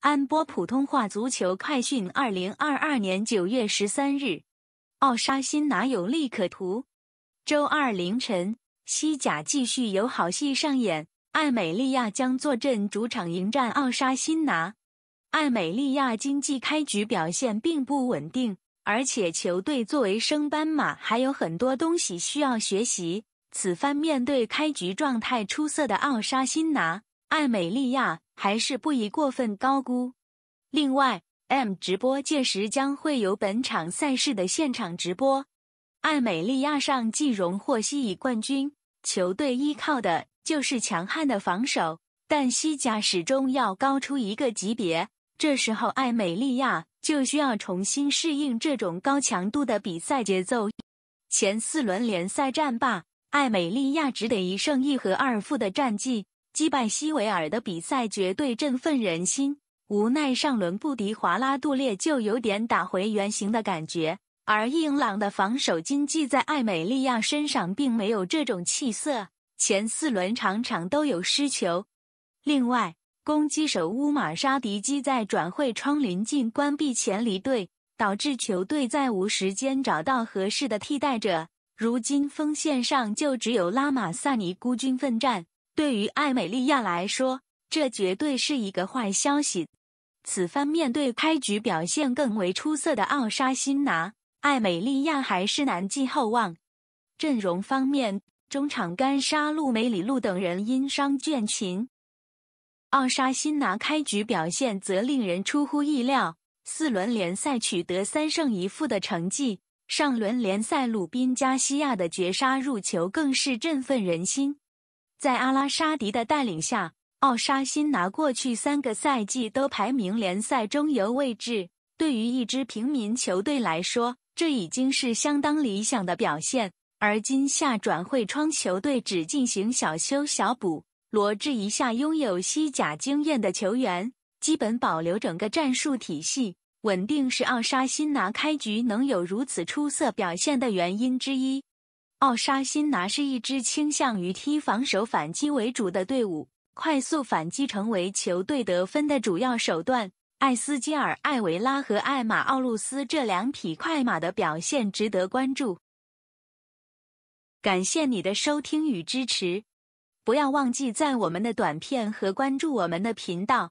安播普通话足球快讯：二零二二年九月十三日，奥沙辛拿有利可图。周二凌晨，西甲继续有好戏上演，艾美利亚将坐镇主场迎战奥沙辛拿。艾美利亚经济开局表现并不稳定，而且球队作为升班马还有很多东西需要学习。此番面对开局状态出色的奥沙辛拿。艾美利亚还是不宜过分高估。另外，M 直播届时将会有本场赛事的现场直播。艾美利亚上季荣获西乙冠军，球队依靠的就是强悍的防守，但西甲始终要高出一个级别。这时候，艾美利亚就需要重新适应这种高强度的比赛节奏。前四轮联赛战罢，艾美利亚只得一胜一和二负的战绩。击败西维尔的比赛绝对振奋人心，无奈上轮不敌华拉杜列就有点打回原形的感觉。而硬朗的防守经济在艾美利亚身上并没有这种气色，前四轮场场都有失球。另外，攻击手乌马沙迪基在转会窗临近关闭前离队，导致球队再无时间找到合适的替代者。如今锋线上就只有拉马萨尼孤军奋战。对于艾美利亚来说，这绝对是一个坏消息。此番面对开局表现更为出色的奥沙辛拿，艾美利亚还是难寄厚望。阵容方面，中场干杀路美里路等人因伤倦勤。奥沙辛拿开局表现则令人出乎意料，四轮联赛取得三胜一负的成绩。上轮联赛鲁宾加西亚的绝杀入球更是振奋人心。在阿拉沙迪的带领下，奥沙辛拿过去三个赛季都排名联赛中游位置。对于一支平民球队来说，这已经是相当理想的表现。而今夏转会窗，球队只进行小修小补，罗织一下拥有西甲经验的球员，基本保留整个战术体系，稳定是奥沙辛拿开局能有如此出色表现的原因之一。奥沙辛拿是一支倾向于踢防守反击为主的队伍，快速反击成为球队得分的主要手段。艾斯基尔、艾维拉和艾玛奥路斯这两匹快马的表现值得关注。感谢你的收听与支持，不要忘记赞我们的短片和关注我们的频道。